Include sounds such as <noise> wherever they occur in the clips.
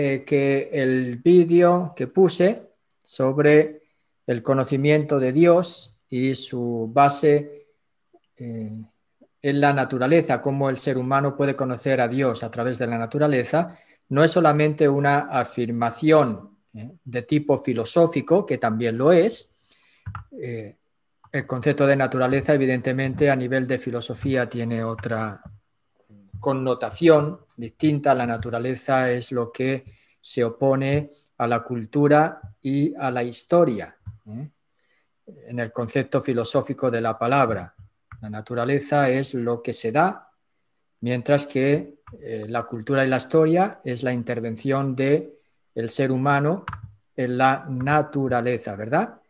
Eh, que el vídeo que puse sobre el conocimiento de Dios y su base eh, en la naturaleza, cómo el ser humano puede conocer a Dios a través de la naturaleza, no es solamente una afirmación eh, de tipo filosófico, que también lo es. el concepto de naturaleza, evidentemente, a nivel de filosofía tiene otra connotación distinta. La naturaleza es lo que se opone a la cultura y a la historia, ¿eh? en el concepto filosófico de la palabra. La naturaleza es lo que se da, mientras que eh, la cultura y la historia es la intervención del el ser humano en la naturaleza, ¿verdad?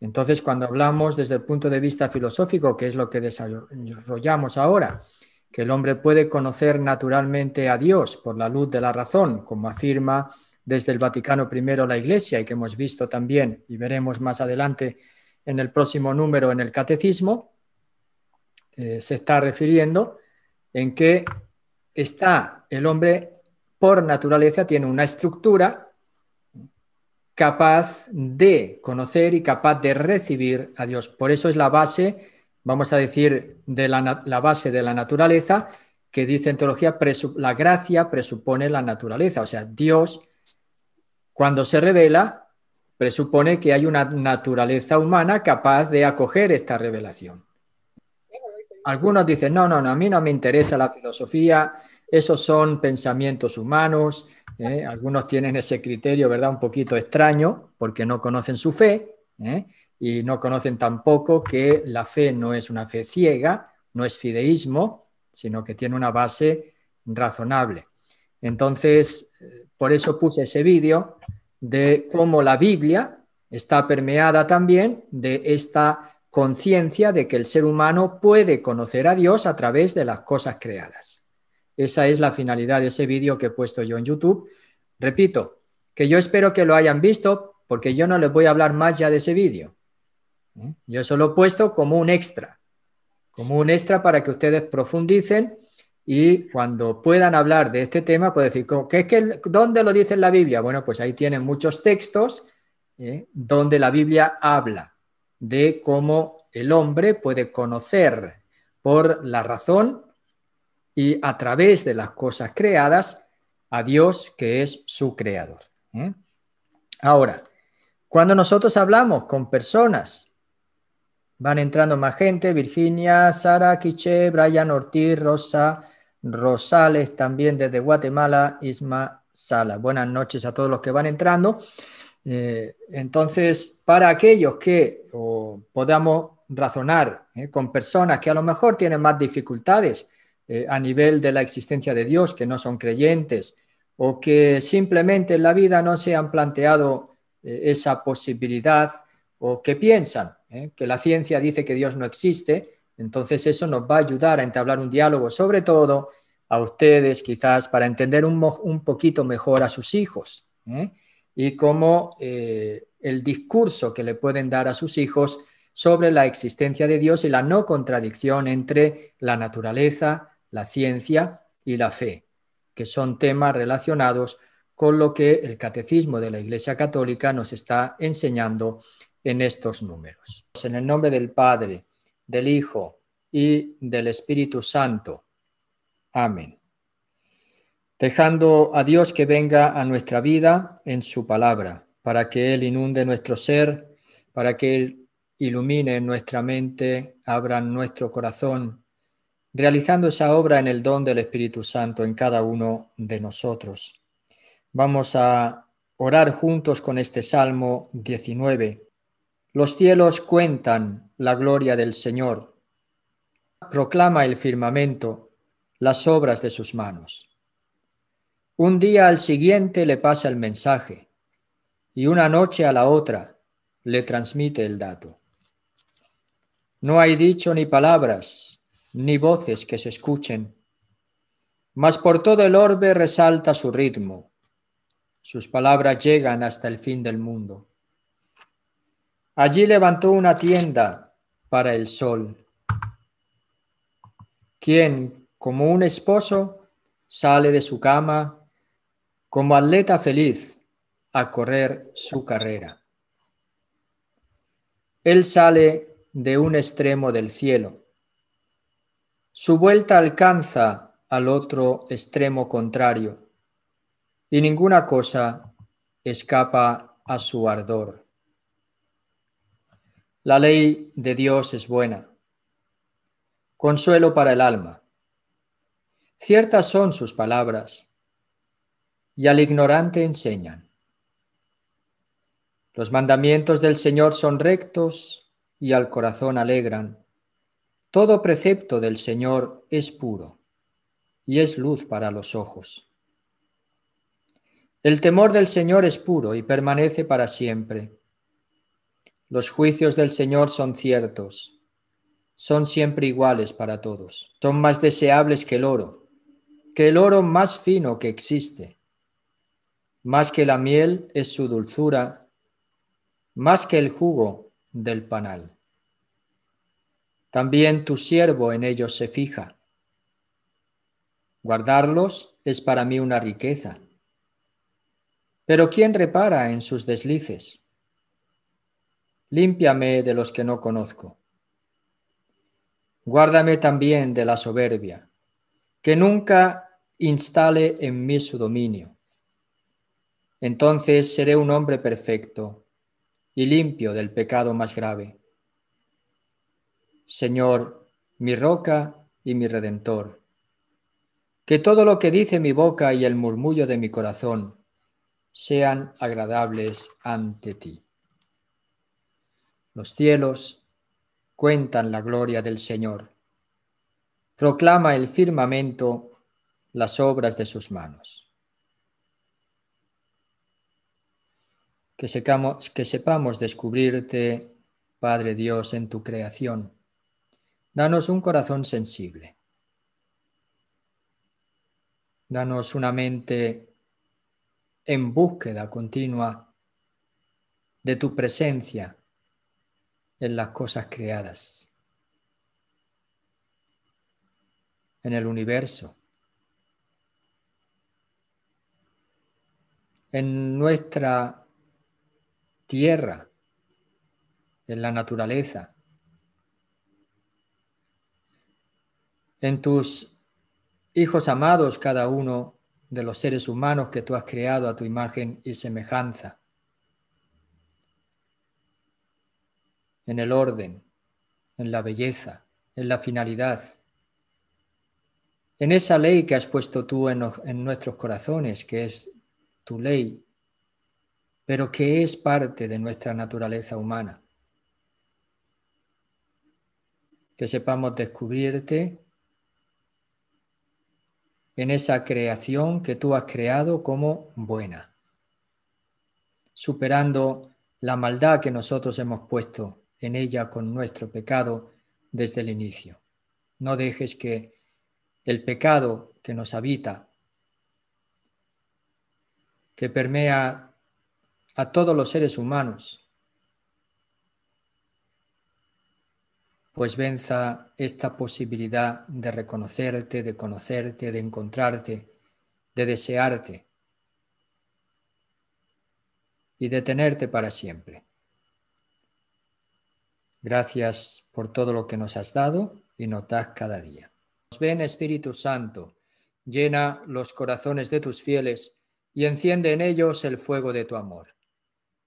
Entonces, cuando hablamos desde el punto de vista filosófico, que es lo que desarrollamos ahora, que el hombre puede conocer naturalmente a Dios por la luz de la razón, como afirma desde el Vaticano I la Iglesia y que hemos visto también y veremos más adelante en el próximo número en el Catecismo, eh, se está refiriendo en que está el hombre por naturaleza, tiene una estructura capaz de conocer y capaz de recibir a Dios. Por eso es la base vamos a decir, de la, base de la naturaleza, que dice en teología, la gracia presupone la naturaleza, o sea, Dios, cuando se revela, presupone que hay una naturaleza humana capaz de acoger esta revelación. Algunos dicen, no, no, no, a mí no me interesa la filosofía, esos son pensamientos humanos, ¿eh? algunos tienen ese criterio, ¿verdad? Un poquito extraño, porque no conocen su fe, ¿eh? y no conocen tampoco que la fe no es una fe ciega, no es fideísmo, sino que tiene una base razonable. Entonces, por eso puse ese vídeo de cómo la Biblia está permeada también de esta conciencia de que el ser humano puede conocer a Dios a través de las cosas creadas. Esa es la finalidad de ese vídeo que he puesto yo en YouTube. Repito, que yo espero que lo hayan visto porque yo no les voy a hablar más ya de ese vídeo ¿Mm? Yo solo lo he puesto como un extra, como un extra para que ustedes profundicen y cuando puedan hablar de este tema, puedo decir, ¿qué es que, ¿dónde lo dice la Biblia? Bueno, pues ahí tienen muchos textos ¿eh? donde la Biblia habla de cómo el hombre puede conocer por la razón y a través de las cosas creadas a Dios que es su creador. ¿eh? Ahora, cuando nosotros hablamos con personas Van entrando más gente, Virginia, Sara, Quiche, Brian Ortiz, Rosa, Rosales, también desde Guatemala, Isma Sala. Buenas noches a todos los que van entrando. Eh, entonces, para aquellos que podamos razonar eh, con personas que a lo mejor tienen más dificultades eh, a nivel de la existencia de Dios, que no son creyentes o que simplemente en la vida no se han planteado esa posibilidad o que piensan ¿eh? que la ciencia dice que Dios no existe, entonces eso nos va a ayudar a entablar un diálogo, sobre todo a ustedes quizás, para entender un, poquito mejor a sus hijos ¿eh? y cómo eh, el discurso que le pueden dar a sus hijos sobre la existencia de Dios y la no contradicción entre la naturaleza, la ciencia y la fe, que son temas relacionados con lo que el catecismo de la Iglesia Católica nos está enseñando en estos números. En el nombre del Padre, del Hijo y del Espíritu Santo. Amén. Dejando a Dios que venga a nuestra vida en su palabra, para que Él inunde nuestro ser, para que Él ilumine nuestra mente, abra nuestro corazón, realizando esa obra en el don del Espíritu Santo en cada uno de nosotros. Vamos a orar juntos con este Salmo 19 los cielos cuentan la gloria del Señor. Proclama el firmamento las obras de sus manos. Un día al siguiente le pasa el mensaje y una noche a la otra le transmite el dato. No hay dicho ni palabras, ni voces que se escuchen, mas por todo el orbe resalta su ritmo. Sus palabras llegan hasta el fin del mundo. Allí levantó una tienda para el sol, quien, como un esposo, sale de su cama como atleta feliz a correr su carrera. Él sale de un extremo del cielo. Su vuelta alcanza al otro extremo contrario y ninguna cosa escapa a su ardor. La ley de Dios es buena. Consuelo para el alma. Ciertas son sus palabras y al ignorante enseñan. Los mandamientos del Señor son rectos y al corazón alegran. Todo precepto del Señor es puro y es luz para los ojos. El temor del Señor es puro y permanece para siempre. Los juicios del Señor son ciertos, son siempre iguales para todos, son más deseables que el oro, que el oro más fino que existe. Más que la miel es su dulzura, más que el jugo del panal. También tu siervo en ellos se fija. Guardarlos es para mí una riqueza. Pero ¿quién repara en sus deslices? límpiame de los que no conozco. Guárdame también de la soberbia, que nunca instale en mí su dominio. Entonces seré un hombre perfecto y limpio del pecado más grave. Señor, mi roca y mi redentor, que todo lo que dice mi boca y el murmullo de mi corazón sean agradables ante ti. Los cielos cuentan la gloria del Señor. Proclama el firmamento las obras de sus manos. Que, que sepamos descubrirte, Padre Dios, en tu creación. Danos un corazón sensible. Danos una mente en búsqueda continua de tu presencia en las cosas creadas, en el universo, en nuestra tierra, en la naturaleza, en tus hijos amados, cada uno de los seres humanos que tú has creado a tu imagen y semejanza. en el orden, en la belleza, en la finalidad, en esa ley que has puesto tú en, nuestros corazones, que es tu ley, pero que es parte de nuestra naturaleza humana. Que sepamos descubrirte en esa creación que tú has creado como buena, superando la maldad que nosotros hemos puesto en ella con nuestro pecado desde el inicio. No dejes que el pecado que nos habita, que permea a todos los seres humanos, pues venza esta posibilidad de reconocerte, de conocerte, de encontrarte, de desearte y de tenerte para siempre. Gracias por todo lo que nos has dado y notad cada día. Ven Espíritu Santo, llena los corazones de tus fieles y enciende en ellos el fuego de tu amor.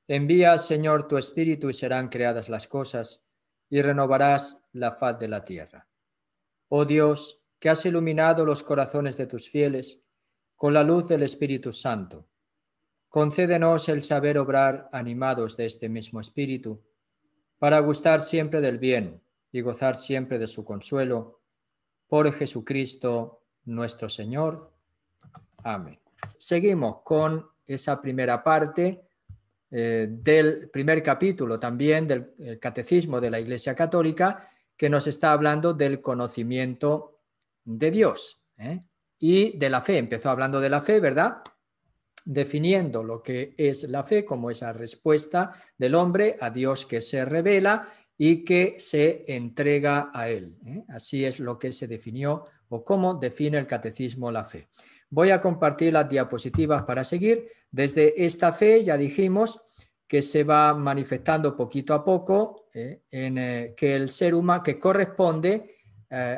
Envía, Señor, tu Espíritu y serán creadas las cosas y renovarás la faz de la tierra. Oh Dios, que has iluminado los corazones de tus fieles con la luz del Espíritu Santo, concédenos el saber obrar animados de este mismo Espíritu para gustar siempre del bien y gozar siempre de su consuelo, por Jesucristo nuestro Señor. Amén. Seguimos con esa primera parte eh, del primer capítulo también del Catecismo de la Iglesia Católica que nos está hablando del conocimiento de Dios ¿eh? y de la fe. Empezó hablando de la fe, ¿verdad? definiendo lo que es la fe como esa respuesta del hombre a Dios que se revela y que se entrega a él. ¿eh? Así es lo que se definió o cómo define el catecismo la fe. Voy a compartir las diapositivas para seguir. Desde esta fe ya dijimos que se va manifestando poquito a poco ¿eh? en eh, que el ser humano que corresponde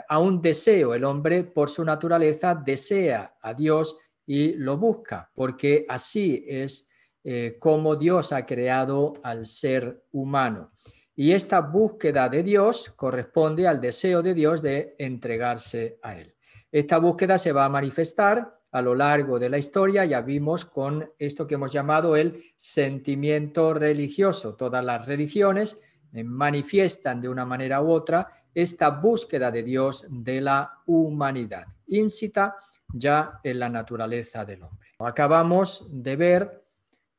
a un deseo, el hombre por su naturaleza desea a Dios y lo busca, porque así es eh, como Dios ha creado al ser humano. Y esta búsqueda de Dios corresponde al deseo de Dios de entregarse a Él. Esta búsqueda se va a manifestar a lo largo de la historia, ya vimos con esto que hemos llamado el sentimiento religioso. Todas las religiones eh, manifiestan de una manera u otra esta búsqueda de Dios de la humanidad. Incita ya en la naturaleza del hombre. Acabamos de ver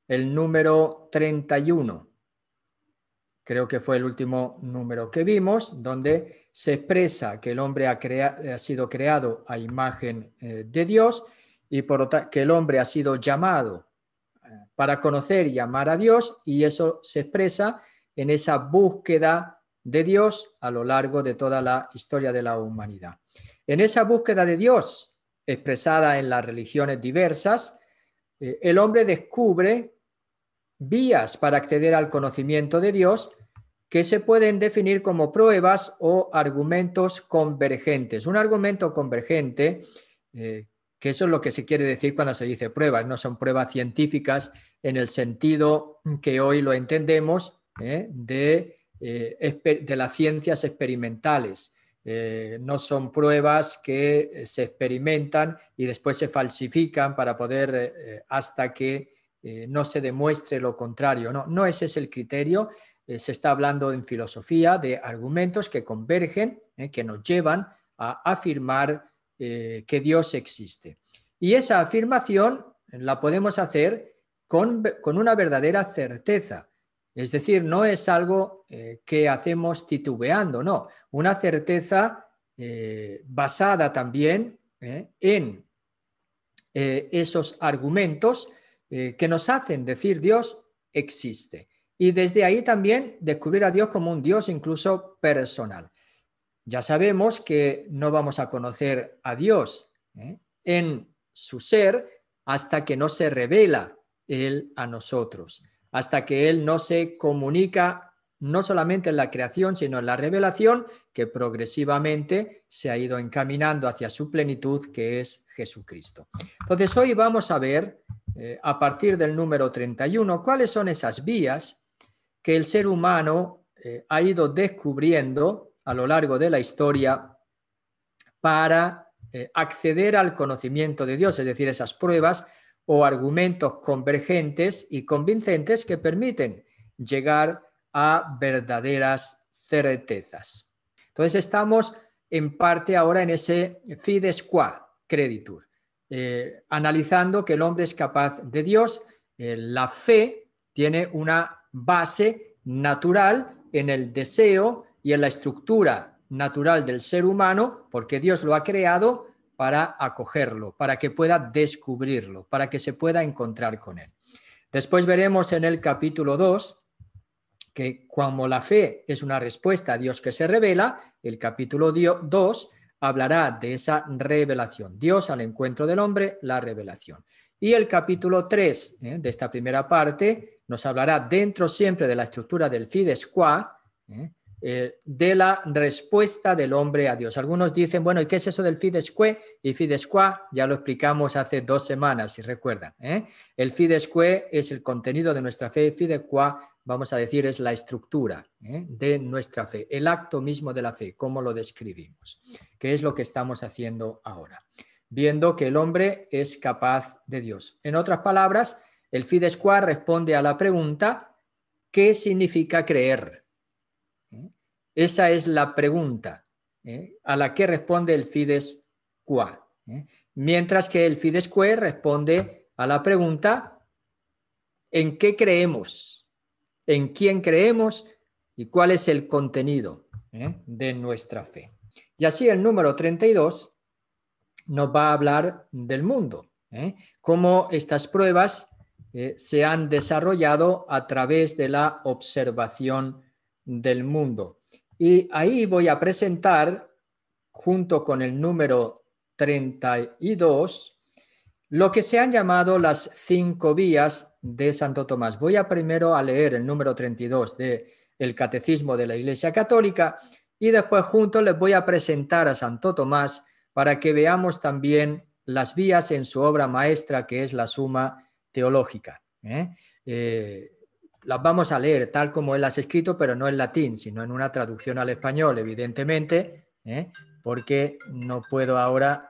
el número 31, creo que fue el último número que vimos, donde se expresa que el hombre ha, sido creado a imagen eh, de Dios y por que el hombre ha sido llamado eh, para conocer y amar a Dios y eso se expresa en esa búsqueda de Dios a lo largo de toda la historia de la humanidad. En esa búsqueda de Dios, expresada en las religiones diversas, eh, el hombre descubre vías para acceder al conocimiento de Dios que se pueden definir como pruebas o argumentos convergentes. Un argumento convergente, eh, que eso es lo que se quiere decir cuando se dice pruebas, no son pruebas científicas en el sentido que hoy lo entendemos eh, de, de las ciencias experimentales eh, no son pruebas que eh, se experimentan y después se falsifican para poder, eh, hasta que no se demuestre lo contrario. No, ese es el criterio. se está hablando en filosofía de argumentos que convergen, que nos llevan a afirmar que Dios existe. Y esa afirmación la podemos hacer con una verdadera certeza es decir, no es algo eh, que hacemos titubeando, no, una certeza eh, basada también eh, en esos argumentos que nos hacen decir Dios existe. Y desde ahí también descubrir a Dios como un Dios incluso personal. Ya sabemos que no vamos a conocer a Dios en su ser hasta que no se revela Él a nosotros hasta que Él no se comunica no solamente en la creación, sino en la revelación, que progresivamente se ha ido encaminando hacia su plenitud, que es Jesucristo. Entonces, hoy vamos a ver, eh, a partir del número 31, cuáles son esas vías que el ser humano eh, ha ido descubriendo a lo largo de la historia para eh, acceder al conocimiento de Dios, es decir, esas pruebas o argumentos convergentes y convincentes que permiten llegar a verdaderas certezas. Entonces estamos en parte ahora en ese fides qua creditur, eh, analizando que el hombre es capaz de Dios, eh, la fe tiene una base natural en el deseo y en la estructura natural del ser humano, porque Dios lo ha creado para acogerlo, para que pueda descubrirlo, para que se pueda encontrar con él. Después veremos en el capítulo 2 que como la fe es una respuesta a Dios que se revela, el capítulo 2 hablará de esa revelación, Dios al encuentro del hombre, la revelación. Y el capítulo 3 ¿eh? de esta primera parte nos hablará dentro siempre de la estructura del fides qua, ¿eh? Eh, de la respuesta del hombre a Dios. Algunos dicen, bueno, ¿y qué es eso del Fidescue? Y Fidesqua ya lo explicamos hace dos semanas, si recuerdan. ¿eh? El Fidescue es el contenido de nuestra fe, Fidesqua, vamos a decir, es la estructura ¿eh? de nuestra fe, el acto mismo de la fe, cómo lo describimos, que es lo que estamos haciendo ahora, viendo que el hombre es capaz de Dios. En otras palabras, el Fidesqua responde a la pregunta, ¿qué significa creer? Esa es la pregunta ¿eh? a la que responde el Fides qua. ¿eh? Mientras que el Fides Qua responde a la pregunta ¿en qué creemos? ¿En quién creemos? ¿Y cuál es el contenido ¿eh? de nuestra fe? Y así el número 32 nos va a hablar del mundo, cómo estas pruebas se han desarrollado a través de la observación del mundo. Y ahí voy a presentar, junto con el número 32, lo que se han llamado las cinco vías de Santo Tomás. Voy a primero a leer el número 32 del de Catecismo de la Iglesia Católica y después junto les voy a presentar a Santo Tomás para que veamos también las vías en su obra maestra que es la Suma Teológica. ¿Eh? eh las vamos a leer tal como él las ha escrito, pero no en latín, sino en una traducción al español, evidentemente, ¿eh? porque no puedo ahora,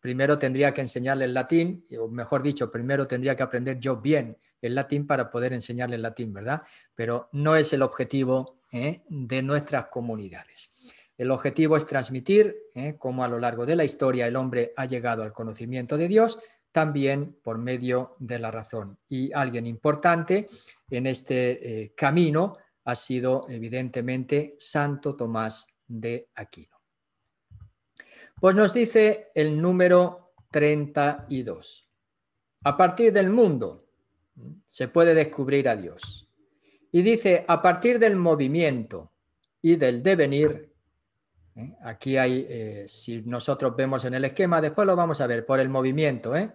primero tendría que enseñarle el latín, o mejor dicho, primero tendría que aprender yo bien el latín para poder enseñarle el latín, ¿verdad? Pero no es el objetivo ¿eh? de nuestras comunidades. El objetivo es transmitir ¿eh? cómo a lo largo de la historia el hombre ha llegado al conocimiento de Dios también por medio de la razón. Y alguien importante en este eh, camino ha sido evidentemente Santo Tomás de Aquino. Pues nos dice el número 32. A partir del mundo se puede descubrir a Dios. Y dice, a partir del movimiento y del devenir, ¿eh? aquí hay, eh, si nosotros vemos en el esquema, después lo vamos a ver, por el movimiento, ¿eh?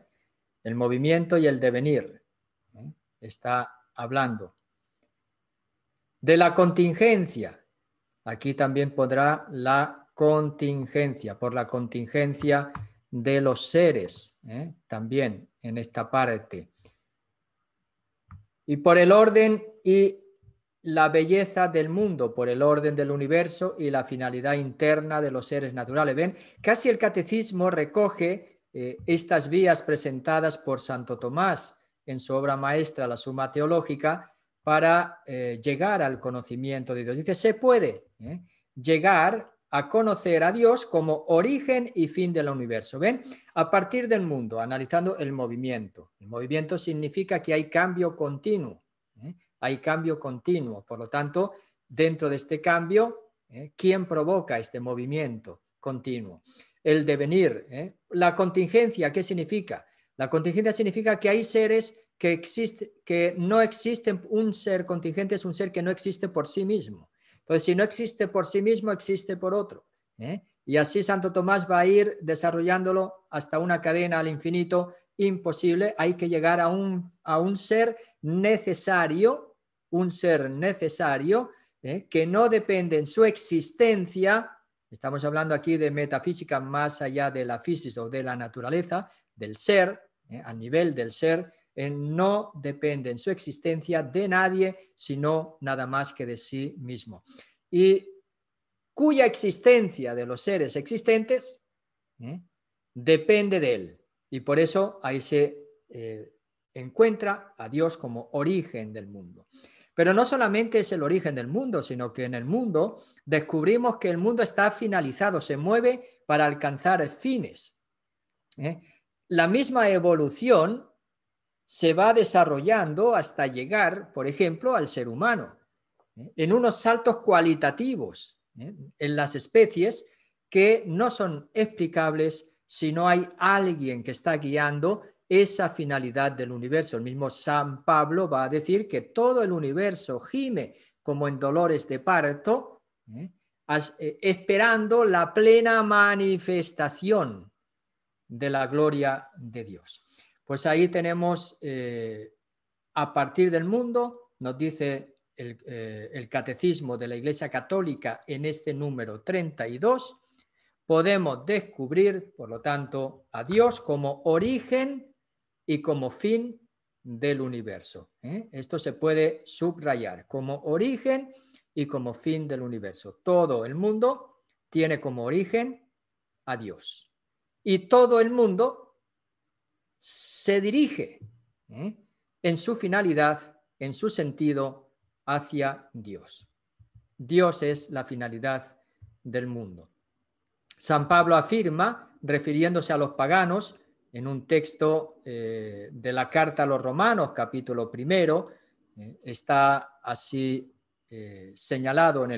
el movimiento y el devenir. Está hablando. De la contingencia. Aquí también podrá la contingencia, por la contingencia de los seres, ¿eh? también en esta parte. Y por el orden y la belleza del mundo, por el orden del universo y la finalidad interna de los seres naturales. Ven, casi el catecismo recoge eh, estas vías presentadas por Santo Tomás en su obra maestra, la Suma Teológica, para eh, llegar al conocimiento de Dios. Dice, se puede ¿eh? llegar a conocer a Dios como origen y fin del universo. ¿Ven? A partir del mundo, analizando el movimiento. El movimiento significa que hay cambio continuo. Hay cambio continuo. Por lo tanto, dentro de este cambio, ¿quién provoca este movimiento continuo? el devenir. ¿eh? La contingencia, ¿qué significa? La contingencia significa que hay seres que, existen, que no existen, un ser contingente es un ser que no existe por sí mismo. Entonces, si no existe por sí mismo, existe por otro. ¿eh? Y así Santo Tomás va a ir desarrollándolo hasta una cadena al infinito imposible. Hay que llegar a un, ser necesario, un ser necesario ¿eh? que no depende en su existencia Estamos hablando aquí de metafísica más allá de la física o de la naturaleza, del ser, ¿eh? a nivel del ser, no depende en su existencia de nadie, sino nada más que de sí mismo. Y cuya existencia de los seres existentes ¿eh? depende de él. Y por eso ahí se eh, encuentra a Dios como origen del mundo. Pero no solamente es el origen del mundo, sino que en el mundo descubrimos que el mundo está finalizado, se mueve para alcanzar fines. ¿eh? La misma evolución se va desarrollando hasta llegar, por ejemplo, al ser humano, ¿eh? en unos saltos cualitativos ¿eh? en las especies que no son explicables si no hay alguien que está guiando esa finalidad del universo. El mismo San Pablo va a decir que todo el universo gime como en dolores de parto, ¿eh? Eh, esperando la plena manifestación de la gloria de Dios. Pues ahí tenemos, eh, a partir del mundo, nos dice el, el catecismo de la Iglesia Católica en este número 32, podemos descubrir, por lo tanto, a Dios como origen y como fin del universo. ¿eh? Esto se puede subrayar como origen y como fin del universo. Todo el mundo tiene como origen a Dios. Y todo el mundo se dirige ¿eh? en su finalidad, en su sentido, hacia Dios. Dios es la finalidad del mundo. San Pablo afirma, refiriéndose a los paganos, en un texto eh, de la Carta a los Romanos, capítulo primero, eh, está así eh, señalado en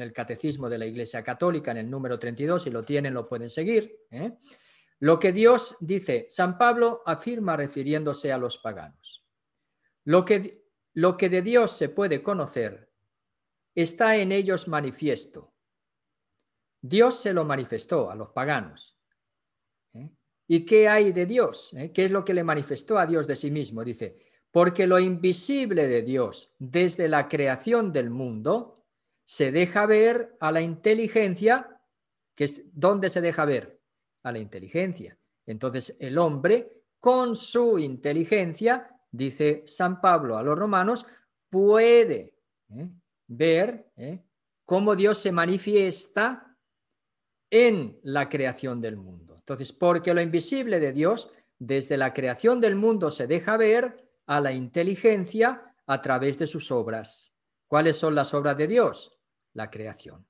el, Catecismo de la Iglesia Católica, en el número 32, si lo tienen lo pueden seguir. Lo que Dios dice, San Pablo afirma refiriéndose a los paganos. Lo que, lo que de Dios se puede conocer está en ellos manifiesto. Dios se lo manifestó a los paganos ¿Y qué hay de Dios? ¿Eh? ¿Qué es lo que le manifestó a Dios de sí mismo? Dice, porque lo invisible de Dios desde la creación del mundo se deja ver a la inteligencia, que es, ¿dónde se deja ver? A la inteligencia. Entonces el hombre, con su inteligencia, dice San Pablo a los romanos, puede ¿eh? ver ¿eh? cómo Dios se manifiesta en la creación del mundo. Entonces, porque lo invisible de Dios desde la creación del mundo se deja ver a la inteligencia a través de sus obras. ¿Cuáles son las obras de Dios? La creación.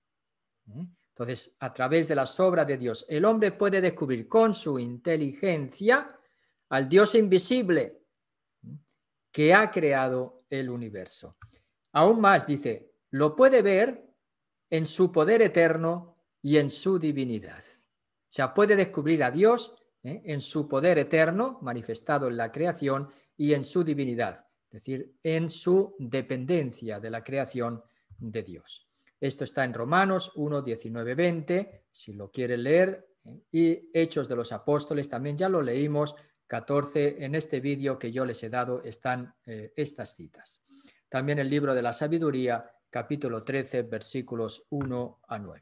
¿Eh? Entonces, a través de las obras de Dios, el hombre puede descubrir con su inteligencia al Dios invisible ¿eh? que ha creado el universo. Aún más, dice, lo puede ver en su poder eterno y en su divinidad sea, puede descubrir a Dios ¿eh? en su poder eterno manifestado en la creación y en su divinidad, es decir, en su dependencia de la creación de Dios. Esto está en Romanos 1, 19, 20, si lo quiere leer, ¿eh? y Hechos de los Apóstoles, también ya lo leímos, 14 en este vídeo que yo les he dado están eh, estas citas. También el libro de la sabiduría, capítulo 13, versículos 1 a 9.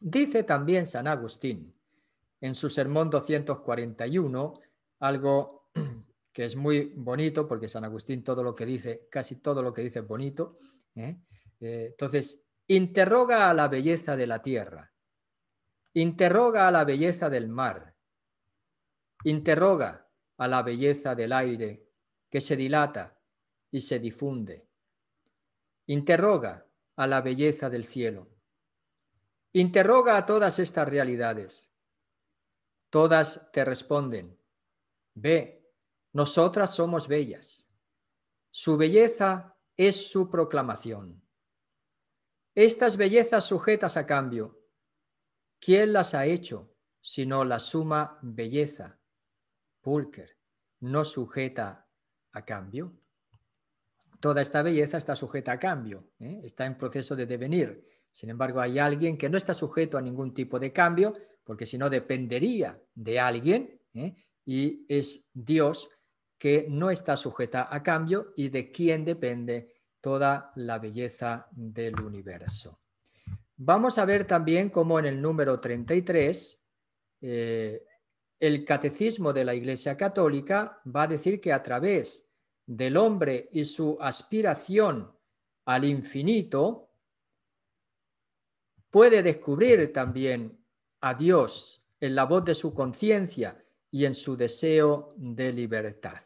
Dice también San Agustín en su sermón 241 algo <clears throat> que es muy bonito, porque San Agustín todo lo que dice, casi todo lo que dice es bonito. ¿eh? Eh, entonces, interroga a la belleza de la tierra, interroga a la belleza del mar, interroga a la belleza del aire que se dilata y se difunde, interroga a la belleza del cielo, Interroga a todas estas realidades. Todas te responden, ve, nosotras somos bellas. Su belleza es su proclamación. Estas bellezas sujetas a cambio, ¿quién las ha hecho sino la suma belleza? Pulker, no sujeta a cambio. Toda esta belleza está sujeta a cambio, ¿eh? está en proceso de devenir. Sin embargo, hay alguien que no está sujeto a ningún tipo de cambio, porque si no dependería de alguien, ¿eh? y es Dios que no está sujeta a cambio y de quien depende toda la belleza del universo. Vamos a ver también cómo en el número 33 eh, el catecismo de la Iglesia Católica va a decir que a través del hombre y su aspiración al infinito, puede descubrir también a Dios en la voz de su conciencia y en su deseo de libertad.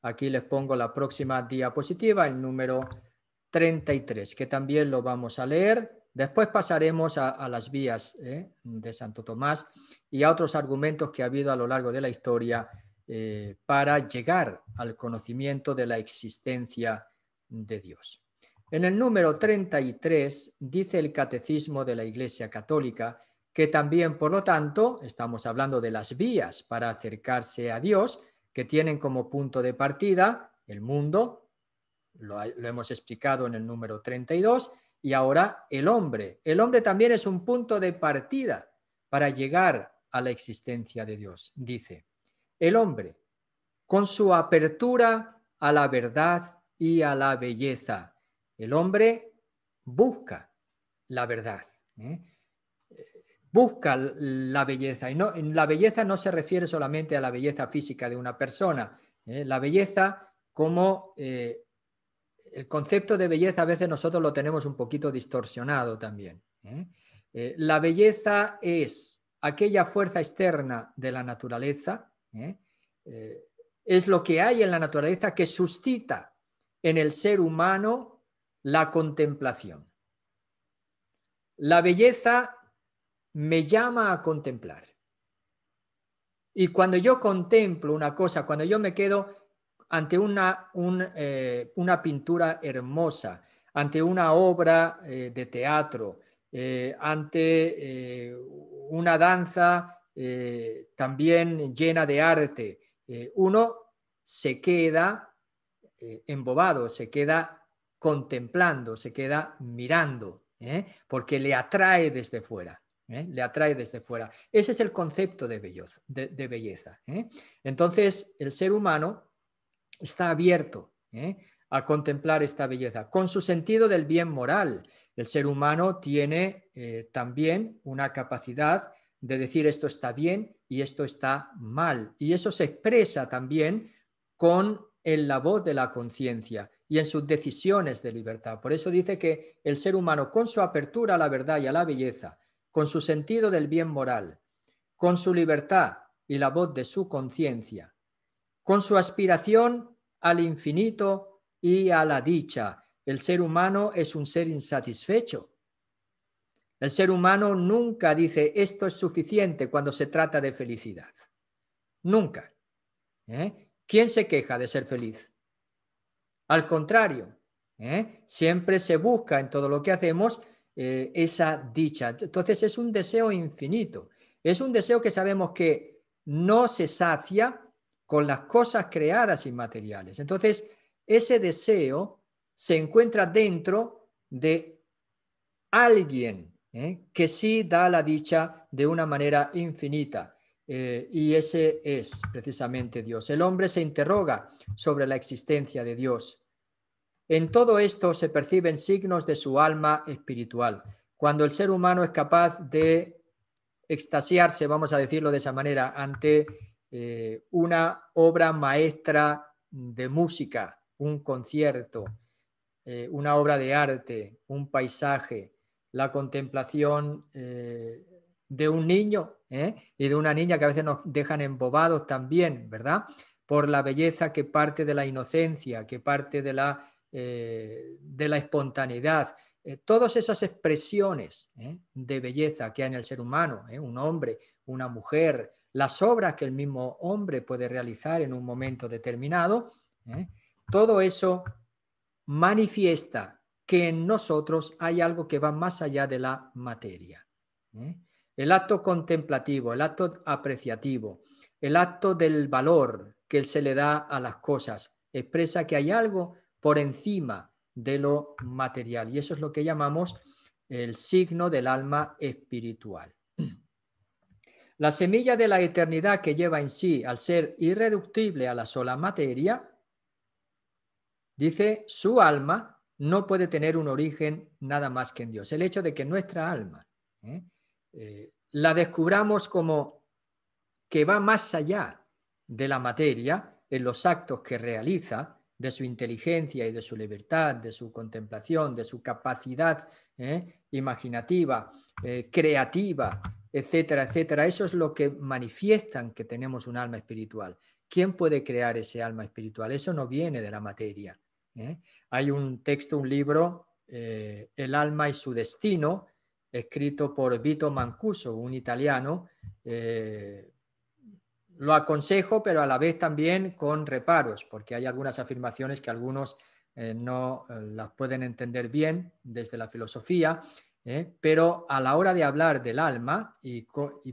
Aquí les pongo la próxima diapositiva, el número 33, que también lo vamos a leer. Después pasaremos a, las vías ¿eh? de Santo Tomás y a otros argumentos que ha habido a lo largo de la historia eh, para llegar al conocimiento de la existencia de Dios. En el número 33 dice el Catecismo de la Iglesia Católica que también, por lo tanto, estamos hablando de las vías para acercarse a Dios, que tienen como punto de partida el mundo, lo, hemos explicado en el número 32, y ahora el hombre. El hombre también es un punto de partida para llegar a la existencia de Dios, dice. El hombre, con su apertura a la verdad y a la belleza el hombre busca la verdad, ¿eh? busca la belleza. Y no, la belleza no se refiere solamente a la belleza física de una persona. ¿eh? La belleza como eh, el concepto de belleza a veces nosotros lo tenemos un poquito distorsionado también. la belleza es aquella fuerza externa de la naturaleza, es lo que hay en la naturaleza que suscita en el ser humano la contemplación. La belleza me llama a contemplar. Y cuando yo contemplo una cosa, cuando yo me quedo ante una, eh, una pintura hermosa, ante una obra eh, de teatro, eh, ante una danza también llena de arte, uno se queda embobado, se queda contemplando, se queda mirando, ¿eh? porque le atrae desde fuera. ¿eh? Le atrae desde fuera. Ese es el concepto de, de, belleza. ¿eh? Entonces, el ser humano está abierto a contemplar esta belleza con su sentido del bien moral. El ser humano tiene también una capacidad de decir esto está bien y esto está mal. Y eso se expresa también con la voz de la conciencia y en sus decisiones de libertad. Por eso dice que el ser humano, con su apertura a la verdad y a la belleza, con su sentido del bien moral, con su libertad y la voz de su conciencia, con su aspiración al infinito y a la dicha, el ser humano es un ser insatisfecho. El ser humano nunca dice esto es suficiente cuando se trata de felicidad. Nunca. ¿eh? ¿Quién se queja de ser feliz? Al contrario, ¿eh? siempre se busca en todo lo que hacemos eh, esa dicha. Entonces es un deseo infinito. Es un deseo que sabemos que no se sacia con las cosas creadas inmateriales. Entonces, ese deseo se encuentra dentro de alguien ¿eh? que sí da la dicha de una manera infinita. y ese es precisamente Dios. El hombre se interroga sobre la existencia de Dios en todo esto se perciben signos de su alma espiritual. Cuando el ser humano es capaz de extasiarse, vamos a decirlo de esa manera, ante eh, una obra maestra de música, un concierto, eh, una obra de arte, un paisaje, la contemplación eh, de un niño y de una niña que a veces nos dejan embobados también, ¿verdad? Por la belleza que parte de la inocencia, que parte de la eh, de la espontaneidad, eh, todas esas expresiones eh, de belleza que hay en el ser humano, un hombre, una mujer, las obras que el mismo hombre puede realizar en un momento determinado, todo eso manifiesta que en nosotros hay algo que va más allá de la materia. El acto contemplativo, el acto apreciativo, el acto del valor que se le da a las cosas, expresa que hay algo por encima de lo material. Y eso es lo que llamamos el signo del alma espiritual. La semilla de la eternidad que lleva en sí, al ser irreductible a la sola materia, dice, su alma no puede tener un origen nada más que en Dios. El hecho de que nuestra alma ¿eh? Eh, la descubramos como que va más allá de la materia en los actos que realiza, de su inteligencia y de su libertad, de su contemplación, de su capacidad ¿eh? imaginativa, eh, creativa, etcétera, etcétera. Eso es lo que manifiestan que tenemos un alma espiritual. ¿Quién puede crear ese alma espiritual? Eso no viene de la materia. ¿eh? Hay un texto, un libro, El alma y su destino, escrito por Vito Mancuso, un italiano, lo aconsejo, pero a la vez también con reparos, porque hay algunas afirmaciones que algunos eh, no eh, las pueden entender bien desde la filosofía, ¿eh? pero a la hora de hablar del alma, y,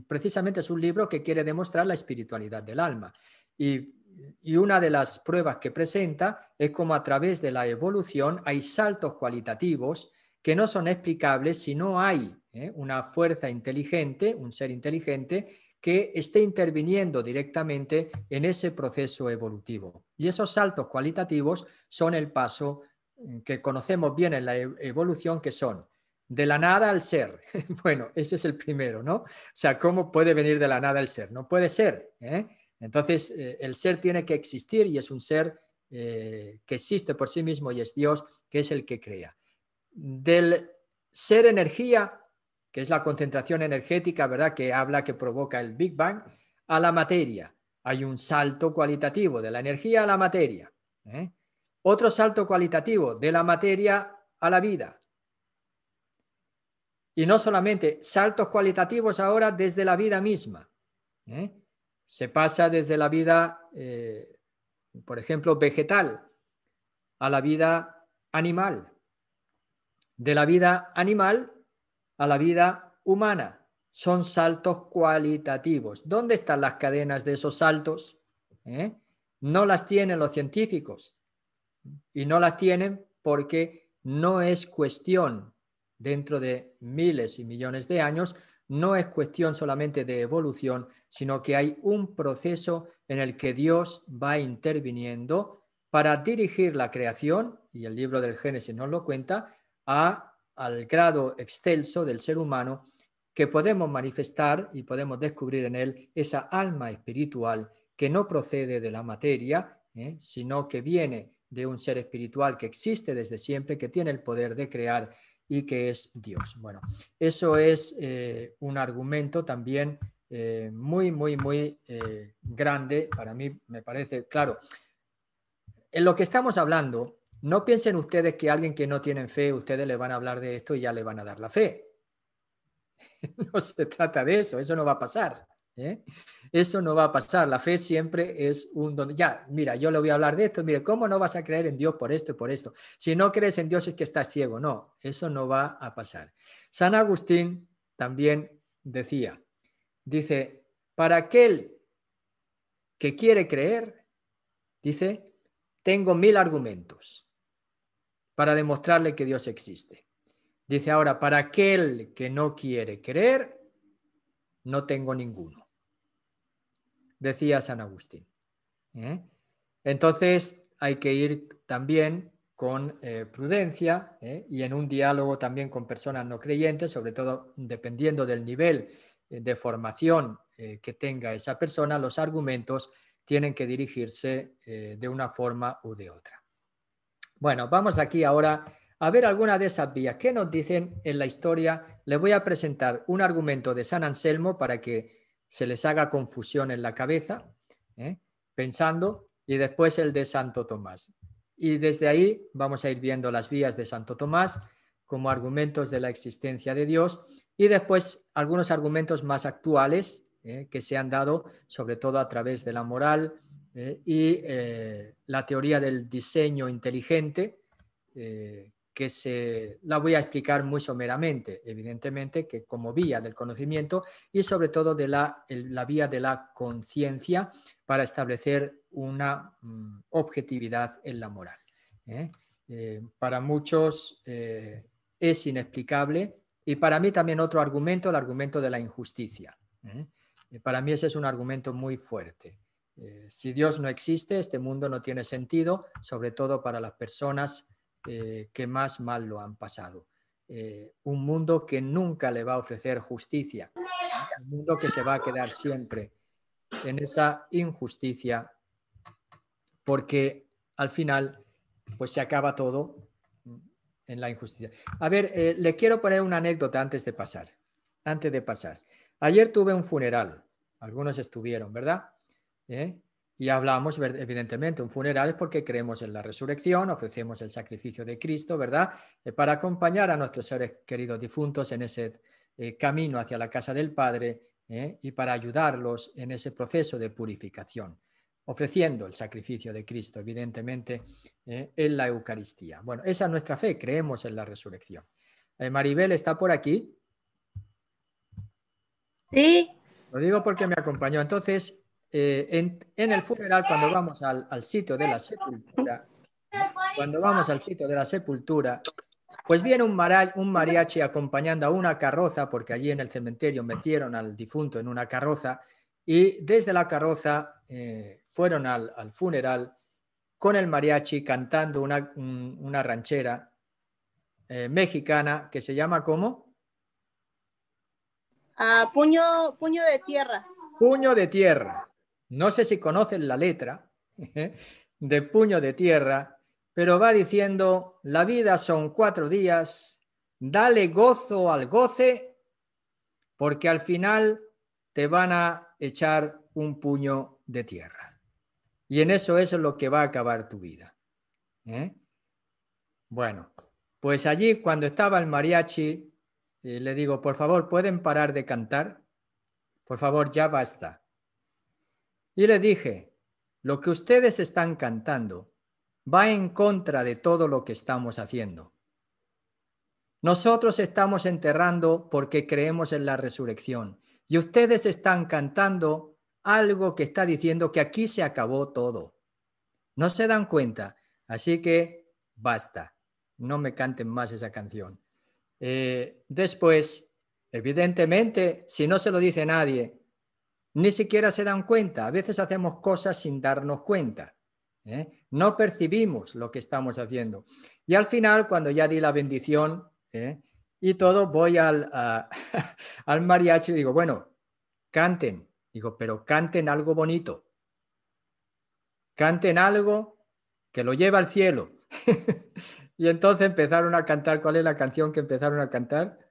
precisamente es un libro que quiere demostrar la espiritualidad del alma. Y, y una de las pruebas que presenta es como a través de la evolución hay saltos cualitativos que no son explicables si no hay una fuerza inteligente, un ser inteligente, que esté interviniendo directamente en ese proceso evolutivo. Y esos saltos cualitativos son el paso mm, que conocemos bien en la e-, evolución, que son de la nada al ser. <laughs> Bueno, ese es el primero, ¿no? O sea, ¿cómo puede venir de la nada el ser? No puede ser. ¿eh? Entonces, eh, el ser tiene que existir y es un ser eh, que existe por sí mismo y es Dios, que es el que crea. Del ser energía que es la concentración energética, ¿verdad? Que habla, que provoca el Big Bang, a la materia. Hay un salto cualitativo de la energía a la materia. ¿eh? Otro salto cualitativo de la materia a la vida. Y no solamente saltos cualitativos ahora desde la vida misma. ¿eh? Se pasa desde la vida, eh, por ejemplo, vegetal a la vida animal. De la vida animal a la vida humana. Son saltos cualitativos. ¿Dónde están las cadenas de esos saltos? ¿Eh? No las tienen los científicos. Y no las tienen porque no es cuestión, dentro de miles y millones de años, no es cuestión solamente de evolución, sino que hay un proceso en el que Dios va interviniendo para dirigir la creación, y el libro del Génesis nos lo cuenta, a al grado excelso del ser humano que podemos manifestar y podemos descubrir en él esa alma espiritual que no procede de la materia, ¿eh? sino que viene de un ser espiritual que existe desde siempre, que tiene el poder de crear y que es Dios. Bueno, eso es eh, un argumento también eh, muy, muy, muy grande. Para mí me parece, claro, en lo que estamos hablando no piensen ustedes que alguien que no tiene fe, ustedes le van a hablar de esto y ya le van a dar la fe. <laughs> No se trata de eso, eso no va a pasar. ¿eh? Eso no va a pasar. La fe siempre es un Ya, mira, yo le voy a hablar de esto. Mire, ¿cómo no vas a creer en Dios por esto y por esto? Si no crees en Dios es que estás ciego. No, eso no va a pasar. San Agustín también decía, dice, para aquel que quiere creer, dice, tengo mil argumentos para demostrarle que Dios existe. Dice ahora, para aquel que no quiere creer, no tengo ninguno, decía San Agustín. ¿eh? Entonces hay que ir también con eh, prudencia ¿eh? y en un diálogo también con personas no creyentes, sobre todo dependiendo del nivel de formación que tenga esa persona, los argumentos tienen que dirigirse de una forma u de otra. Bueno, vamos aquí ahora a ver alguna de esas vías. ¿Qué nos dicen en la historia? Les voy a presentar un argumento de San Anselmo para que se les haga confusión en la cabeza, ¿eh? pensando, y después el de Santo Tomás. Y desde ahí vamos a ir viendo las vías de Santo Tomás como argumentos de la existencia de Dios y después algunos argumentos más actuales ¿eh? que se han dado, sobre todo a través de la moral, eh, y eh, la teoría del diseño inteligente, eh, que se, la voy a explicar muy someramente, evidentemente, que como vía del conocimiento y sobre todo de la, vía de la conciencia para establecer una mm, objetividad en la moral. para muchos es inexplicable y para mí también otro argumento, el argumento de la injusticia. Para mí ese es un argumento muy fuerte. Eh, si Dios no existe, este mundo no tiene sentido, sobre todo para las personas eh, que más mal lo han pasado. Eh, un mundo que nunca le va a ofrecer justicia, un mundo que se va a quedar siempre en esa injusticia, porque al final pues se acaba todo en la injusticia. A ver, le quiero poner una anécdota antes de pasar, antes de pasar. Ayer tuve un funeral, algunos estuvieron, ¿verdad? ¿eh? Y hablamos, evidentemente, un funeral es porque creemos en la resurrección, ofrecemos el sacrificio de Cristo, ¿verdad? Eh, para acompañar a nuestros seres queridos difuntos en ese eh, camino hacia la casa del Padre y para ayudarlos en ese proceso de purificación, ofreciendo el sacrificio de Cristo, evidentemente, en la Eucaristía. Bueno, esa es nuestra fe, creemos en la resurrección. Maribel está por aquí. Sí. Lo digo porque me acompañó. Entonces, eh, en, el funeral, cuando vamos al, sitio de la sepultura, cuando vamos al sitio de la sepultura, pues viene un, mariachi acompañando a una carroza, porque allí en el cementerio metieron al difunto en una carroza, y desde la carroza eh, fueron al, funeral con el mariachi cantando una, ranchera eh, mexicana que se llama ¿cómo? Ah, puño, puño de tierra. Puño de tierra. No sé si conocen la letra <laughs> de puño de tierra, pero va diciendo, la vida son cuatro días, dale gozo al goce, porque al final te van a echar un puño de tierra. Y en eso, es lo que va a acabar tu vida. ¿eh? Bueno, pues allí cuando estaba el mariachi, eh, le digo, por favor, ¿pueden parar de cantar? Por favor, ya basta. Y le dije, lo que ustedes están cantando va en contra de todo lo que estamos haciendo. Nosotros estamos enterrando porque creemos en la resurrección y ustedes están cantando algo que está diciendo que aquí se acabó todo. No se dan cuenta, así que basta, no me canten más esa canción. Eh, después, evidentemente, si no se lo dice nadie, ni siquiera se dan cuenta. A veces hacemos cosas sin darnos cuenta. ¿eh? No percibimos lo que estamos haciendo. Y al final, cuando ya di la bendición ¿eh? y todo, voy al, <laughs> al mariachi y digo, bueno, canten. Digo, pero canten algo bonito. Canten algo que lo lleva al cielo. <laughs> y entonces empezaron a cantar. ¿Cuál es la canción que empezaron a cantar?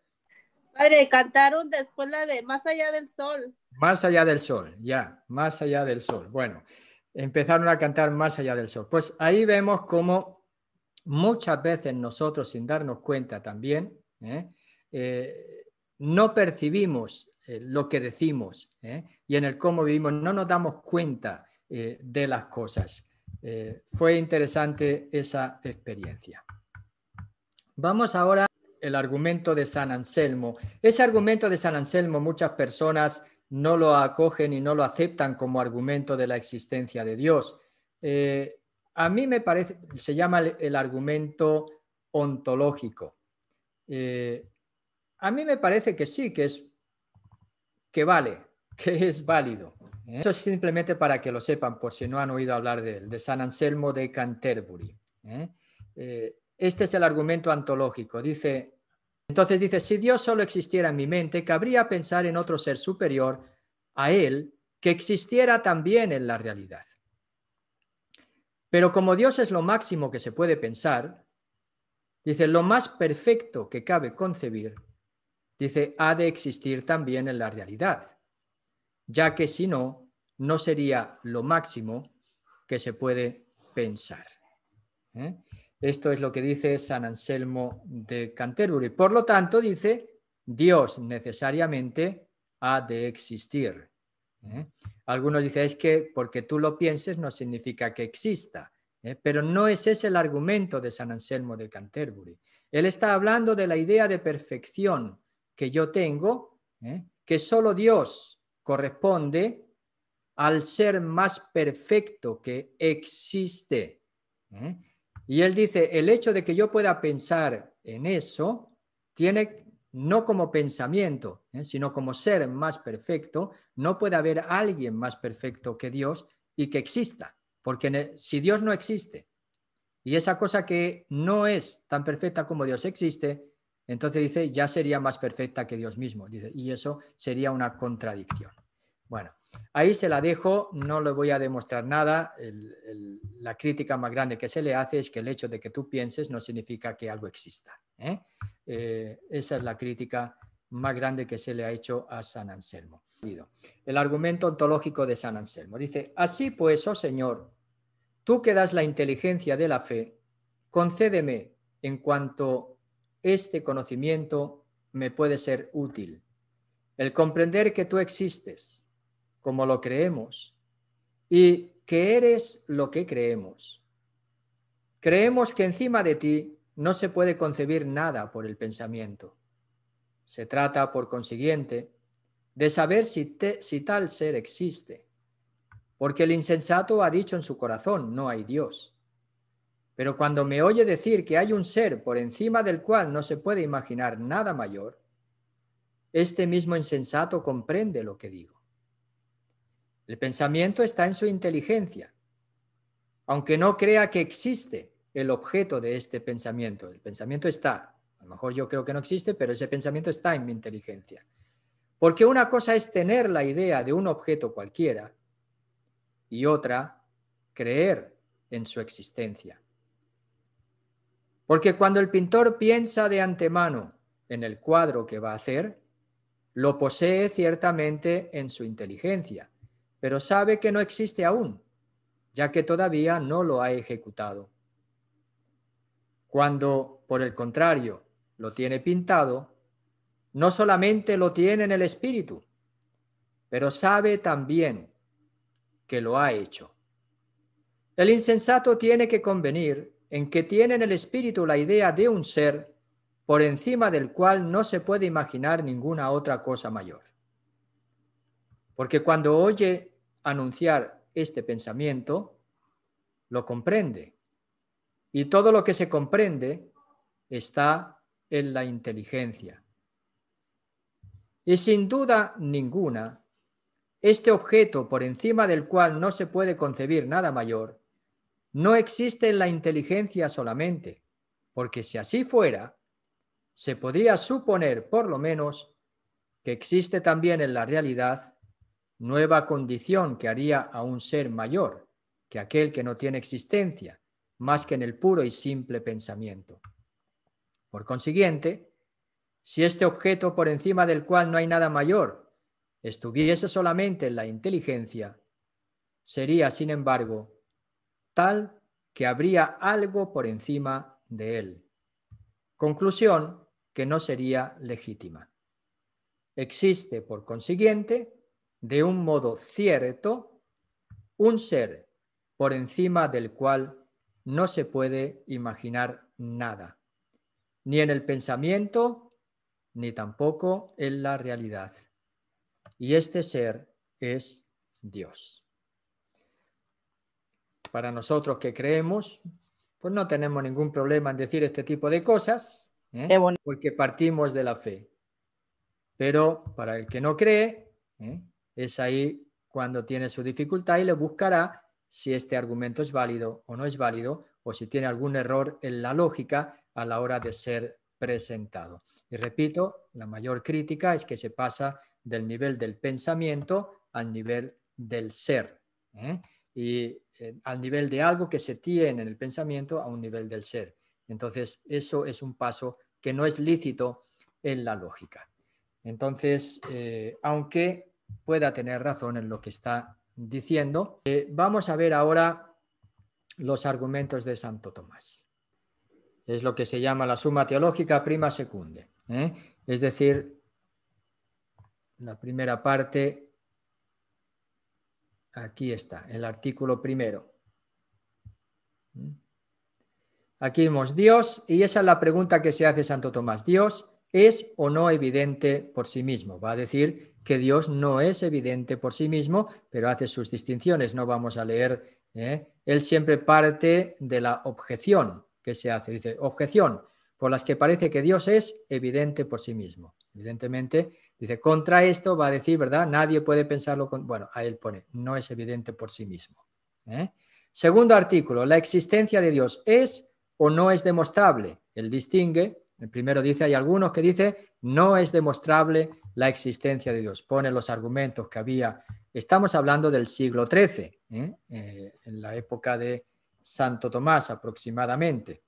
Padre, cantaron después la de Más allá del sol. Más allá del sol, ya, más allá del sol. Bueno, empezaron a cantar Más allá del sol. Pues ahí vemos cómo muchas veces nosotros, sin darnos cuenta también, ¿eh? Eh, no percibimos eh, lo que decimos y en el cómo vivimos, no nos damos cuenta de las cosas. fue interesante esa experiencia. Vamos ahora el argumento de San Anselmo. Ese argumento de San Anselmo muchas personas no lo acogen y no lo aceptan como argumento de la existencia de Dios. Eh, a mí me parece, se llama el, argumento ontológico. Eh, a mí me parece que sí, que es que vale, que es válido. ¿eh? Eso es simplemente para que lo sepan, por si no han oído hablar de él, de San Anselmo de Canterbury. Este es el argumento antológico. Dice, entonces dice, si Dios solo existiera en mi mente, cabría pensar en otro ser superior a Él que existiera también en la realidad. Pero como Dios es lo máximo que se puede pensar, dice, lo más perfecto que cabe concebir, dice, ha de existir también en la realidad, ya que si no, no sería lo máximo que se puede pensar. ¿eh? Esto es lo que dice San Anselmo de Canterbury. Por lo tanto, dice, Dios necesariamente ha de existir. ¿eh? Algunos dicen, es que porque tú lo pienses no significa que exista. ¿eh? Pero no es ese el argumento de San Anselmo de Canterbury. Él está hablando de la idea de perfección que yo tengo, ¿eh? que solo Dios corresponde al ser más perfecto que existe. Y él dice, el hecho de que yo pueda pensar en eso tiene no como pensamiento, ¿eh? sino como ser más perfecto, no puede haber alguien más perfecto que Dios y que exista, porque si Dios no existe y esa cosa que no es tan perfecta como Dios existe, entonces dice, ya sería más perfecta que Dios mismo, dice, y eso sería una contradicción. Bueno, Ahí se la dejo, no le voy a demostrar nada. la crítica más grande que se le hace es que el hecho de que tú pienses no significa que algo exista. ¿eh? Eh, esa es la crítica más grande que se le ha hecho a San Anselmo. El argumento ontológico de San Anselmo dice, así pues, oh Señor, tú que das la inteligencia de la fe, concédeme en cuanto este conocimiento me puede ser útil, el comprender que tú existes como lo creemos y que eres lo que creemos. Creemos que encima de ti no se puede concebir nada por el pensamiento. Se trata, por consiguiente, de saber si, si tal ser existe, porque el insensato ha dicho en su corazón, no hay Dios. Pero cuando me oye decir que hay un ser por encima del cual no se puede imaginar nada mayor, este mismo insensato comprende lo que digo. El pensamiento está en su inteligencia, aunque no crea que existe el objeto de este pensamiento. El pensamiento está, a lo mejor yo creo que no existe, pero ese pensamiento está en mi inteligencia. Porque una cosa es tener la idea de un objeto cualquiera y otra, creer en su existencia. Porque cuando el pintor piensa de antemano en el cuadro que va a hacer, lo posee ciertamente en su inteligencia, pero sabe que no existe aún, ya que todavía no lo ha ejecutado. Cuando, por el contrario, lo tiene pintado, no solamente lo tiene en el espíritu, pero sabe también que lo ha hecho. El insensato tiene que convenir en que tiene en el espíritu la idea de un ser por encima del cual no se puede imaginar ninguna otra cosa mayor. Porque cuando oye anunciar este pensamiento, lo comprende. Y todo lo que se comprende está en la inteligencia. Y sin duda ninguna, este objeto por encima del cual no se puede concebir nada mayor, no existe en la inteligencia solamente, porque si así fuera, se podría suponer por lo menos que existe también en la realidad nueva condición que haría a un ser mayor que aquel que no tiene existencia, más que en el puro y simple pensamiento. Por consiguiente, si este objeto por encima del cual no hay nada mayor estuviese solamente en la inteligencia, sería, sin embargo, tal que habría algo por encima de él. Conclusión que no sería legítima. Existe, por consiguiente, de un modo cierto un ser por encima del cual no se puede imaginar nada, ni en el pensamiento, ni tampoco en la realidad. Y este ser es Dios. Para nosotros que creemos, pues no tenemos ningún problema en decir este tipo de cosas, ¿eh? porque partimos de la fe. Pero para el que no cree, ¿eh? Es ahí cuando tiene su dificultad y le buscará si este argumento es válido o no es válido o si tiene algún error en la lógica a la hora de ser presentado. Y repito, la mayor crítica es que se pasa del nivel del pensamiento al nivel del ser. ¿eh? Y eh, al nivel de algo que se tiene en el pensamiento a un nivel del ser. Entonces, eso es un paso que no es lícito en la lógica. Entonces, eh, aunque pueda tener razón en lo que está diciendo. Eh, vamos a ver ahora los argumentos de Santo Tomás. Es lo que se llama la suma teológica prima secunde. ¿eh? Es decir, la primera parte, aquí está, el artículo primero. ¿Mm? Aquí vemos Dios, y esa es la pregunta que se hace Santo Tomás. Dios es o no evidente por sí mismo. Va a decir que Dios no es evidente por sí mismo, pero hace sus distinciones. No vamos a leer. ¿eh? Él siempre parte de la objeción que se hace. Dice, objeción por las que parece que Dios es evidente por sí mismo. Evidentemente, dice, contra esto va a decir, ¿verdad? Nadie puede pensarlo. Con... Bueno, ahí él pone, no es evidente por sí mismo. ¿eh? Segundo artículo, la existencia de Dios es o no es demostrable. Él distingue el primero dice, hay algunos que dicen, no es demostrable la existencia de Dios. Pone los argumentos que había. Estamos hablando del siglo XIII, ¿eh? Eh, en la época de Santo Tomás aproximadamente.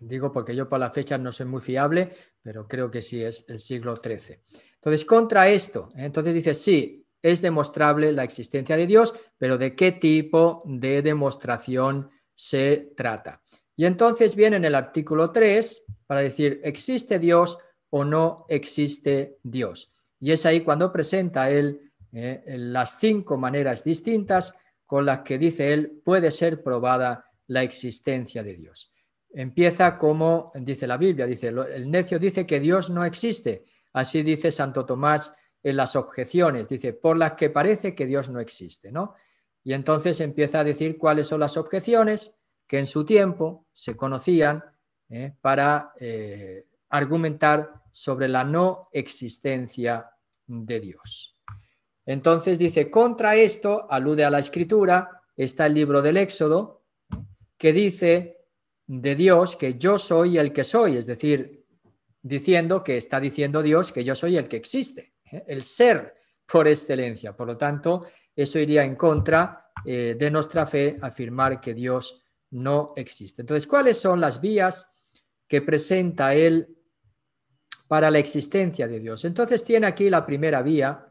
Digo porque yo por la fechas no soy muy fiable, pero creo que sí es el siglo XIII. Entonces, contra esto, ¿eh? entonces dice, sí, es demostrable la existencia de Dios, pero ¿de qué tipo de demostración se trata? Y entonces viene en el artículo 3 para decir, ¿existe Dios o no existe Dios? Y es ahí cuando presenta él eh, las cinco maneras distintas con las que dice él puede ser probada la existencia de Dios. Empieza como dice la Biblia, dice, el necio dice que Dios no existe. Así dice Santo Tomás en las objeciones, dice, por las que parece que Dios no existe, ¿no? Y entonces empieza a decir cuáles son las objeciones, que en su tiempo se conocían ¿eh? para eh, argumentar sobre la no existencia de Dios. Entonces dice, contra esto, alude a la escritura, está el libro del Éxodo, que dice de Dios que yo soy el que soy, es decir, diciendo que está diciendo Dios que yo soy el que existe, ¿eh? el ser por excelencia. Por lo tanto, eso iría en contra de nuestra fe afirmar que Dios no existe. Entonces, ¿cuáles son las vías que presenta él para la existencia de Dios? Entonces tiene aquí la primera vía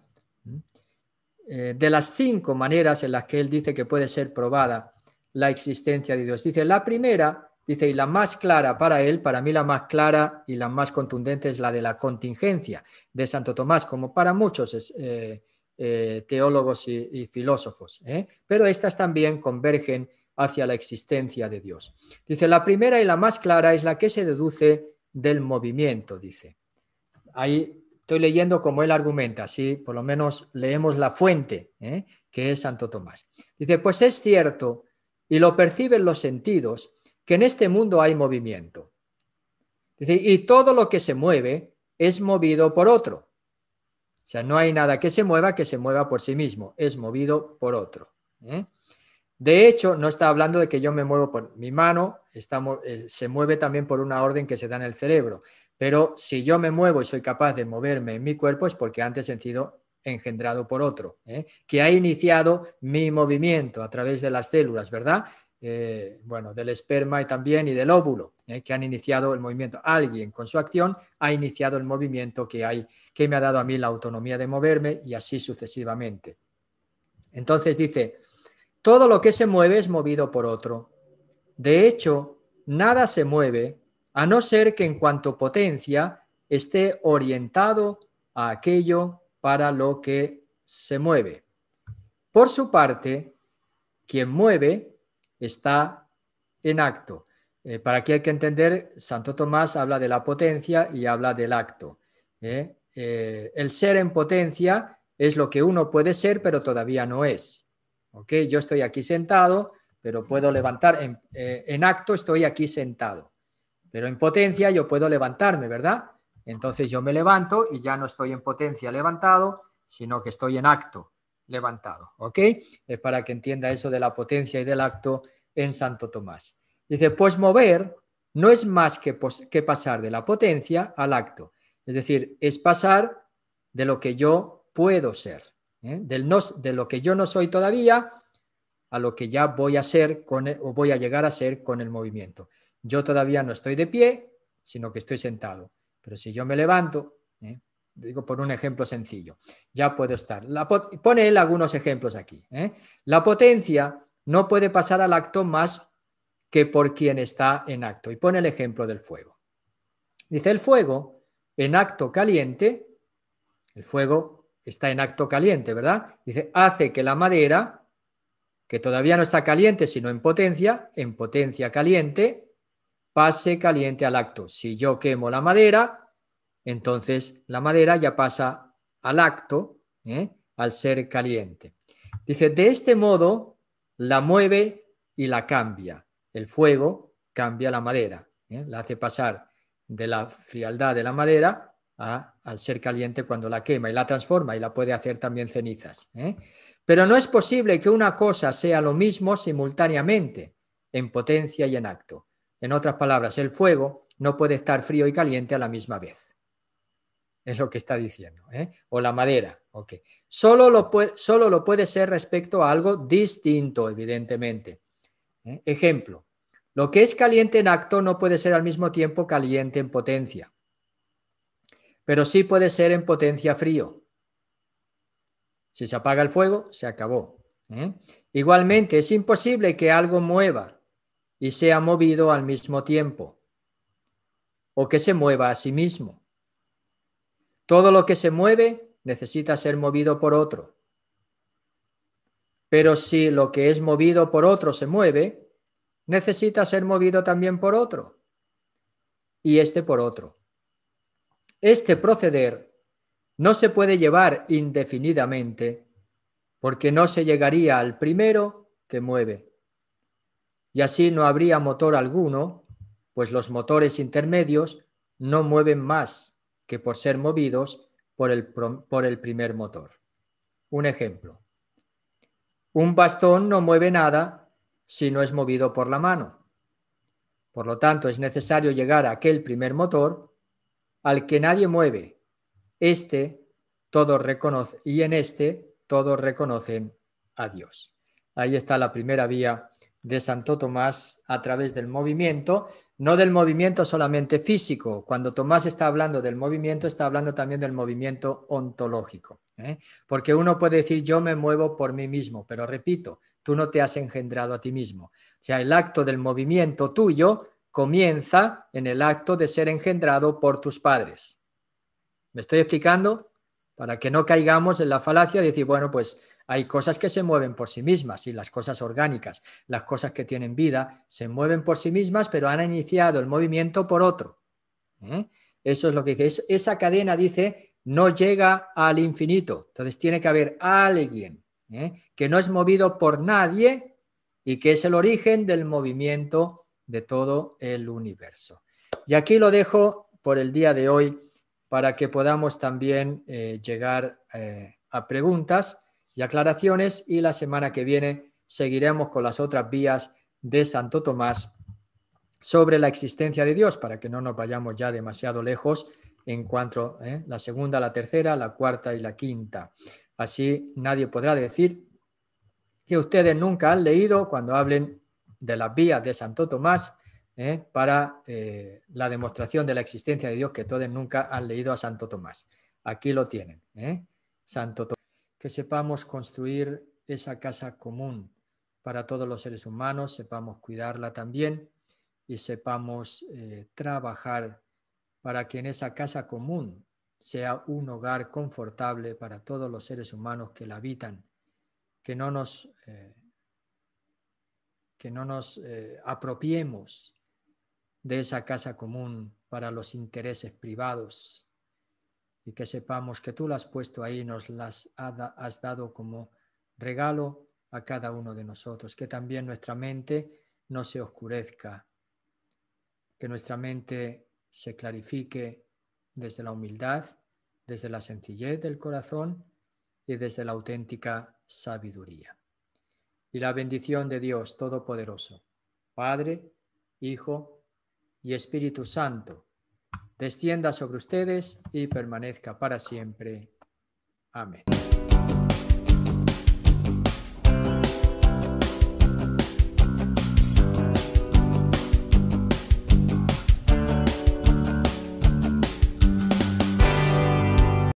eh, de las cinco maneras en las que él dice que puede ser probada la existencia de Dios. Dice, la primera, dice, y la más clara para él, para mí la más clara y la más contundente es la de la contingencia de Santo Tomás, como para muchos eh, eh, teólogos y, y filósofos. Pero estas también convergen hacia la existencia de Dios. Dice, la primera y la más clara es la que se deduce del movimiento, dice. Ahí estoy leyendo como él argumenta, así por lo menos leemos la fuente, ¿eh? que es Santo Tomás. Dice, pues es cierto, y lo perciben los sentidos, que en este mundo hay movimiento. y todo lo que se mueve es movido por otro. O sea, no hay nada que se mueva que se mueva por sí mismo, es movido por otro. ¿eh? De hecho, no está hablando de que yo me muevo por mi mano, está, eh, se mueve también por una orden que se da en el cerebro. Pero si yo me muevo y soy capaz de moverme en mi cuerpo es porque antes he sido engendrado por otro, ¿eh? que ha iniciado mi movimiento a través de las células, ¿verdad? Eh, bueno, del esperma y también y del óvulo, que han iniciado el movimiento. Alguien con su acción ha iniciado el movimiento que, hay, que me ha dado a mí la autonomía de moverme y así sucesivamente. Entonces dice, todo lo que se mueve es movido por otro. De hecho, nada se mueve, a no ser que en cuanto potencia esté orientado a aquello para lo que se mueve. Por su parte, quien mueve está en acto. Eh, para aquí hay que entender, Santo Tomás habla de la potencia y habla del acto. ¿eh? Eh, el ser en potencia es lo que uno puede ser, pero todavía no es. ¿ok? Yo estoy aquí sentado, pero puedo levantar, eh, en, acto estoy aquí sentado, pero en potencia yo puedo levantarme, ¿verdad? Entonces yo me levanto y ya no estoy en potencia levantado, sino que estoy en acto levantado, ¿ok? Es para que entienda eso de la potencia y del acto en Santo Tomás. Dice, pues mover no es más que pasar de la potencia al acto, es decir, es pasar de lo que yo puedo ser. ¿eh? Del de lo que yo no soy todavía a lo que ya voy a ser e, o voy a llegar a ser con el movimiento. Yo todavía no estoy de pie, sino que estoy sentado. Pero si yo me levanto, ¿eh? digo por un ejemplo sencillo, ya puedo estar. La, pone él algunos ejemplos aquí. ¿eh? La potencia no puede pasar al acto más que por quien está en acto. Y pone el ejemplo del fuego. Dice el fuego en acto caliente, el fuego está en acto caliente, ¿verdad? Dice, hace que la madera, que todavía no está caliente, sino en potencia, en potencia caliente, pase caliente al acto. Si yo quemo la madera, entonces la madera ya pasa al acto, ¿eh? al ser caliente. Dice, de este modo la mueve y la cambia. El fuego cambia la madera, ¿eh? la hace pasar de la frialdad de la madera al ser caliente cuando la quema y la transforma y la puede hacer también cenizas. ¿eh? Pero no es posible que una cosa sea lo mismo simultáneamente en potencia y en acto. En otras palabras, el fuego no puede estar frío y caliente a la misma vez. Es lo que está diciendo. ¿eh? O la madera. Solo, lo puede, solo lo puede ser respecto a algo distinto, evidentemente. ¿eh? Ejemplo, lo que es caliente en acto no puede ser al mismo tiempo caliente en potencia pero sí puede ser en potencia frío. Si se apaga el fuego, se acabó. ¿eh? Igualmente, es imposible que algo mueva y sea movido al mismo tiempo, o que se mueva a sí mismo. Todo lo que se mueve necesita ser movido por otro. Pero si lo que es movido por otro se mueve, necesita ser movido también por otro, y este por otro. Este proceder no se puede llevar indefinidamente porque no se llegaría al primero que mueve. Y así no habría motor alguno, pues los motores intermedios no mueven más que por ser movidos por el, primer motor. Un ejemplo. Un bastón no mueve nada si no es movido por la mano. Por lo tanto, es necesario llegar a aquel primer motor al que nadie mueve. Este todos reconoce, y en este todos reconocen a Dios. Ahí está la primera vía de Santo Tomás a través del movimiento, no del movimiento solamente físico. Cuando Tomás está hablando del movimiento, está hablando también del movimiento ontológico. ¿eh? Porque uno puede decir yo me muevo por mí mismo, pero repito, tú no te has engendrado a ti mismo. O sea, el acto del movimiento tuyo comienza en el acto de ser engendrado por tus padres. ¿Me estoy explicando? Para que no caigamos en la falacia de decir, bueno, pues hay cosas que se mueven por sí mismas y las cosas orgánicas, las cosas que tienen vida, se mueven por sí mismas, pero han iniciado el movimiento por otro. ¿Eh? Eso es lo que dice. esa cadena dice, no llega al infinito. Entonces tiene que haber alguien ¿eh? que no es movido por nadie y que es el origen del movimiento de todo el universo. Y aquí lo dejo por el día de hoy para que podamos también eh, llegar eh, a preguntas y aclaraciones y la semana que viene seguiremos con las otras vías de Santo Tomás sobre la existencia de Dios para que no nos vayamos ya demasiado lejos en cuanto a eh, la segunda, la tercera, la cuarta y la quinta. Así nadie podrá decir que ustedes nunca han leído cuando hablen de las vías de Santo Tomás ¿eh? para eh, la demostración de la existencia de Dios que todos nunca han leído a Santo Tomás. Aquí lo tienen. ¿eh? Santo Tomás. Que sepamos construir esa casa común para todos los seres humanos, sepamos cuidarla también y sepamos trabajar para que en esa casa común sea un hogar confortable para todos los seres humanos que la habitan, que no nos que no nos eh, apropiemos de esa casa común para los intereses privados y que sepamos que tú la has puesto ahí, nos las has dado como regalo a cada uno de nosotros, que también nuestra mente no se oscurezca, que nuestra mente se clarifique desde la humildad, desde la sencillez del corazón y desde la auténtica sabiduría y la bendición de Dios Todopoderoso, Padre, Hijo y Espíritu Santo, descienda sobre ustedes y permanezca para siempre. Amén.